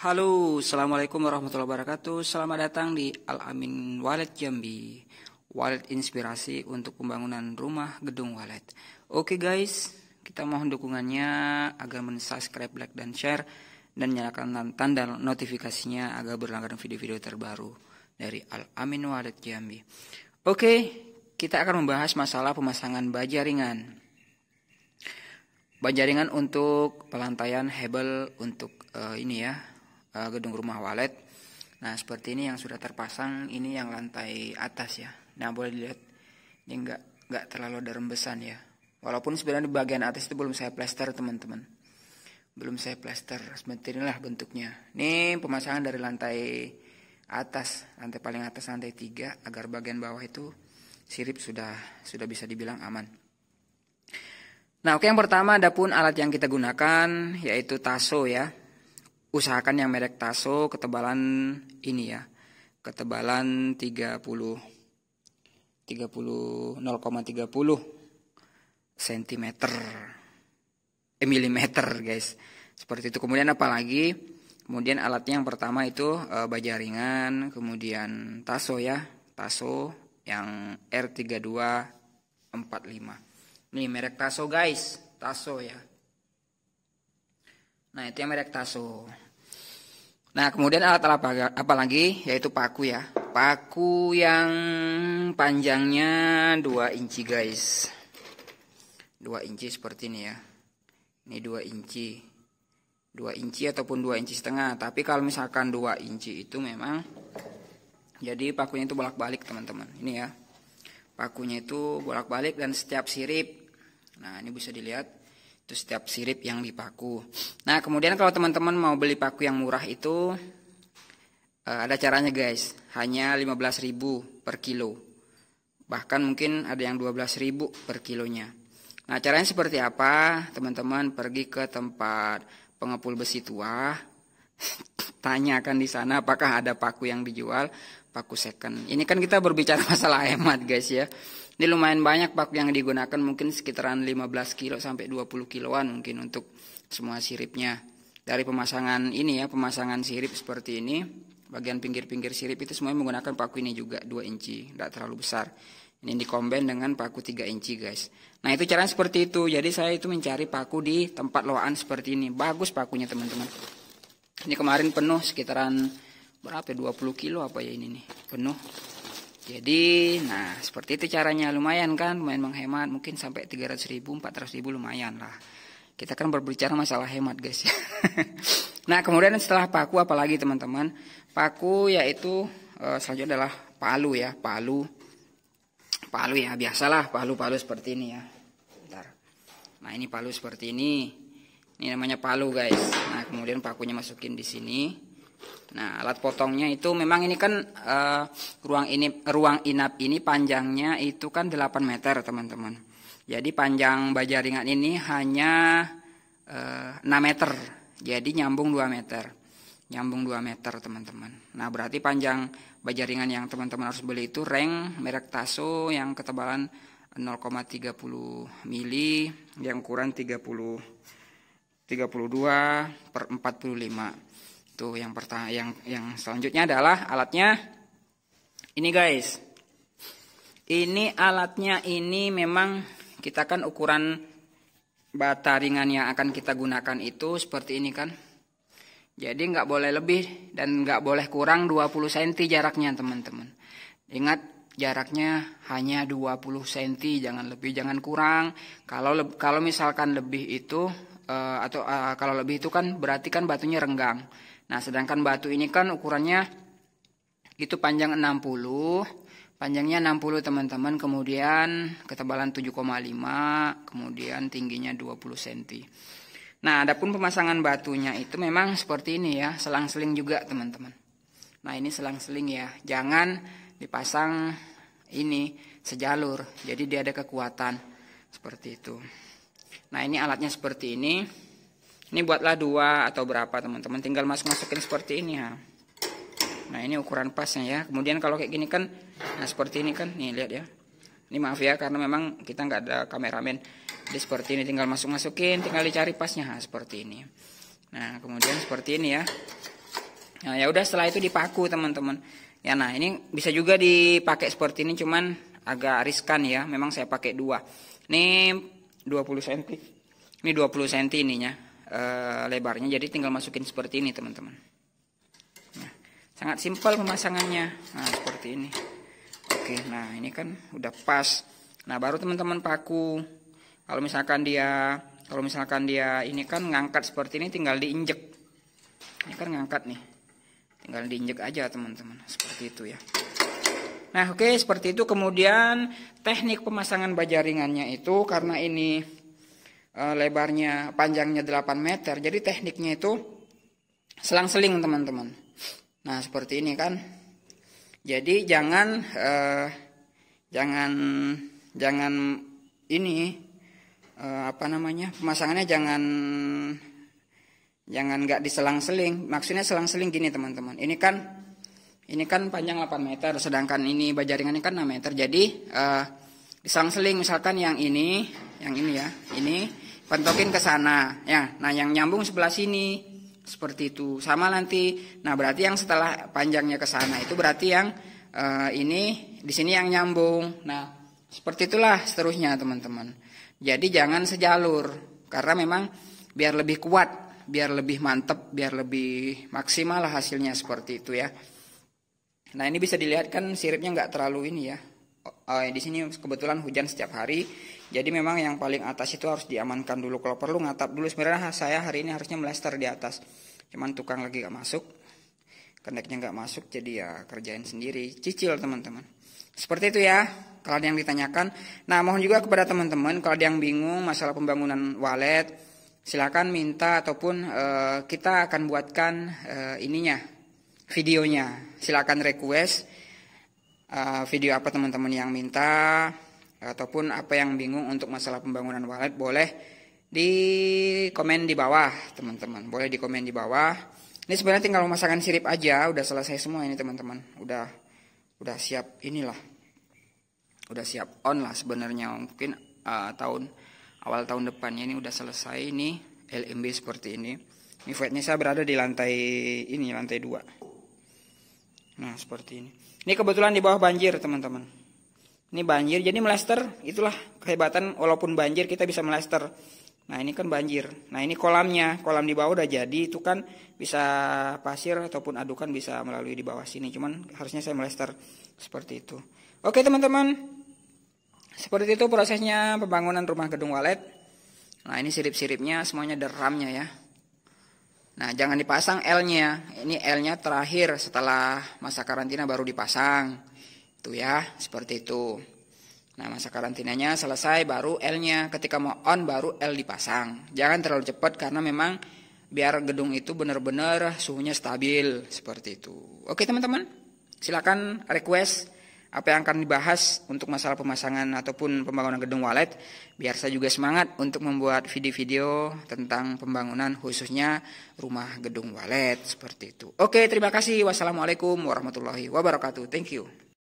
Halo, Assalamualaikum warahmatullahi wabarakatuh Selamat datang di Al-Amin Wallet Jambi Wallet inspirasi untuk pembangunan rumah gedung wallet Oke guys, kita mohon dukungannya agar men-subscribe, like, dan share Dan nyalakan tanda notifikasinya agar berlangganan video-video terbaru dari Al-Amin Wallet Jambi Oke, kita akan membahas masalah pemasangan baja ringan Baja ringan untuk pelantaian hebel untuk uh, ini ya Eh, gedung rumah walet. Nah, seperti ini yang sudah terpasang, ini yang lantai atas ya. Nah, boleh dilihat ini nggak nggak terlalu ada rembesan ya. Walaupun sebenarnya di bagian atas itu belum saya plester teman-teman. Belum saya plester. Seperti inilah bentuknya. Ini pemasangan dari lantai atas, lantai paling atas lantai tiga agar bagian bawah itu sirip sudah sudah bisa dibilang aman. Nah, oke yang pertama ada pun alat yang kita gunakan yaitu taso ya usahakan yang merek Taso ketebalan ini ya ketebalan 30 30 0,30 cm eh, milimeter guys seperti itu kemudian apalagi kemudian alatnya yang pertama itu e, baja ringan kemudian taso ya taso yang R3245 nih merek taso guys taso ya Nah itu yang merek taso. Nah kemudian alat alat apa, lagi? Yaitu paku ya. Paku yang panjangnya 2 inci guys. 2 inci seperti ini ya. Ini 2 inci. 2 inci ataupun 2 inci setengah. Tapi kalau misalkan 2 inci itu memang jadi pakunya itu bolak-balik teman-teman. Ini ya. Pakunya itu bolak-balik dan setiap sirip. Nah, ini bisa dilihat itu setiap sirip yang dipaku nah kemudian kalau teman-teman mau beli paku yang murah itu eh, ada caranya guys hanya 15.000 per kilo bahkan mungkin ada yang 12.000 per kilonya nah caranya seperti apa teman-teman pergi ke tempat pengepul besi tua tanyakan di sana apakah ada paku yang dijual paku second ini kan kita berbicara masalah hemat guys ya ini lumayan banyak pak yang digunakan mungkin sekitaran 15 kilo sampai 20 kiloan mungkin untuk semua siripnya. Dari pemasangan ini ya, pemasangan sirip seperti ini, bagian pinggir-pinggir sirip itu semuanya menggunakan paku ini juga 2 inci, tidak terlalu besar. Ini dikombin dengan paku 3 inci guys. Nah itu caranya seperti itu. Jadi saya itu mencari paku di tempat loaan seperti ini. Bagus pakunya teman-teman. Ini kemarin penuh sekitaran berapa 20 ya, kilo apa ya ini nih. Penuh. Jadi, nah seperti itu caranya lumayan kan, lumayan menghemat, mungkin sampai 300 ribu, 400 ribu lumayan lah. Kita kan berbicara masalah hemat guys ya. nah kemudian setelah paku apalagi teman-teman, paku yaitu eh, selanjutnya adalah palu ya, palu, palu ya biasalah palu-palu seperti ini ya. Bentar. Nah ini palu seperti ini, ini namanya palu guys. Nah kemudian pakunya masukin di sini. Nah, alat potongnya itu memang ini kan uh, ruang ini ruang inap ini panjangnya itu kan 8 meter, teman-teman. Jadi panjang baja ringan ini hanya uh, eh, 6 meter. Jadi nyambung 2 meter. Nyambung 2 meter, teman-teman. Nah, berarti panjang baja ringan yang teman-teman harus beli itu Reng merek Taso yang ketebalan 0,30 mili, yang ukuran 30 32 per 45 itu yang pertama yang yang selanjutnya adalah alatnya ini guys. Ini alatnya ini memang kita kan ukuran bata ringan yang akan kita gunakan itu seperti ini kan. Jadi nggak boleh lebih dan nggak boleh kurang 20 cm jaraknya teman-teman. Ingat jaraknya hanya 20 cm, jangan lebih, jangan kurang. Kalau kalau misalkan lebih itu eh, atau eh, kalau lebih itu kan berarti kan batunya renggang. Nah, sedangkan batu ini kan ukurannya itu panjang 60, panjangnya 60 teman-teman, kemudian ketebalan 7,5, kemudian tingginya 20 cm. Nah, adapun pemasangan batunya itu memang seperti ini ya, selang-seling juga teman-teman. Nah, ini selang-seling ya. Jangan dipasang ini sejalur. Jadi dia ada kekuatan seperti itu. Nah, ini alatnya seperti ini. Ini buatlah dua atau berapa teman-teman. Tinggal masuk-masukin seperti ini ya. Nah ini ukuran pasnya ya. Kemudian kalau kayak gini kan, nah seperti ini kan, nih lihat ya. Ini maaf ya karena memang kita nggak ada kameramen. Jadi seperti ini tinggal masuk-masukin, tinggal dicari pasnya nah, seperti ini. Nah kemudian seperti ini ya. Nah ya udah setelah itu dipaku teman-teman. Ya nah ini bisa juga dipakai seperti ini cuman agak riskan ya. Memang saya pakai dua. Ini 20 cm. Ini 20 cm ininya uh, lebarnya jadi tinggal masukin seperti ini teman-teman nah, sangat simpel pemasangannya nah seperti ini oke nah ini kan udah pas nah baru teman-teman paku kalau misalkan dia kalau misalkan dia ini kan ngangkat seperti ini tinggal diinjek ini kan ngangkat nih tinggal diinjek aja teman-teman seperti itu ya Nah, oke, okay, seperti itu. Kemudian, teknik pemasangan baja ringannya itu karena ini Eh, lebarnya panjangnya 8 meter. Jadi tekniknya itu selang-seling teman-teman. Nah seperti ini kan. Jadi jangan eh, jangan jangan ini eh, apa namanya pemasangannya jangan jangan nggak diselang-seling. Maksudnya selang-seling gini teman-teman. Ini kan ini kan panjang 8 meter, sedangkan ini bajaringan ini kan 6 meter. Jadi eh, diselang-seling misalkan yang ini, yang ini ya, ini pentokin ke sana ya nah yang nyambung sebelah sini seperti itu sama nanti nah berarti yang setelah panjangnya ke sana itu berarti yang uh, ini di sini yang nyambung nah seperti itulah seterusnya teman-teman jadi jangan sejalur karena memang biar lebih kuat biar lebih mantep biar lebih maksimal hasilnya seperti itu ya nah ini bisa dilihat kan siripnya nggak terlalu ini ya uh, di sini kebetulan hujan setiap hari jadi memang yang paling atas itu harus diamankan dulu kalau perlu ngatap dulu sebenarnya saya hari ini harusnya melester di atas cuman tukang lagi gak masuk kendeknya gak masuk jadi ya kerjain sendiri cicil teman-teman seperti itu ya kalau ada yang ditanyakan nah mohon juga kepada teman-teman kalau ada yang bingung masalah pembangunan wallet silakan minta ataupun uh, kita akan buatkan uh, ininya videonya silakan request Eh, video apa teman-teman yang minta ataupun apa yang bingung untuk masalah pembangunan wallet boleh di komen di bawah teman-teman boleh di komen di bawah ini sebenarnya tinggal memasangkan sirip aja udah selesai semua ini teman-teman udah udah siap inilah udah siap on lah sebenarnya mungkin uh, tahun awal tahun depannya ini udah selesai ini LMB seperti ini ini saya berada di lantai ini lantai dua. Nah, seperti ini. Ini kebetulan di bawah banjir, teman-teman. Ini banjir, jadi melester, itulah kehebatan walaupun banjir kita bisa melester. Nah, ini kan banjir. Nah, ini kolamnya. Kolam di bawah udah jadi, itu kan bisa pasir ataupun adukan bisa melalui di bawah sini. Cuman harusnya saya melester seperti itu. Oke, teman-teman. Seperti itu prosesnya pembangunan rumah gedung walet. Nah, ini sirip-siripnya, semuanya deramnya ya. Nah, jangan dipasang L-nya. Ini L-nya terakhir setelah masa karantina baru dipasang. Itu ya, seperti itu. Nah, masa karantinanya selesai baru L-nya. Ketika mau on baru L dipasang. Jangan terlalu cepat karena memang biar gedung itu benar-benar suhunya stabil seperti itu. Oke, teman-teman. Silakan request apa yang akan dibahas untuk masalah pemasangan ataupun pembangunan gedung walet biar saya juga semangat untuk membuat video-video tentang pembangunan khususnya rumah gedung walet seperti itu. Oke, terima kasih. Wassalamualaikum warahmatullahi wabarakatuh. Thank you.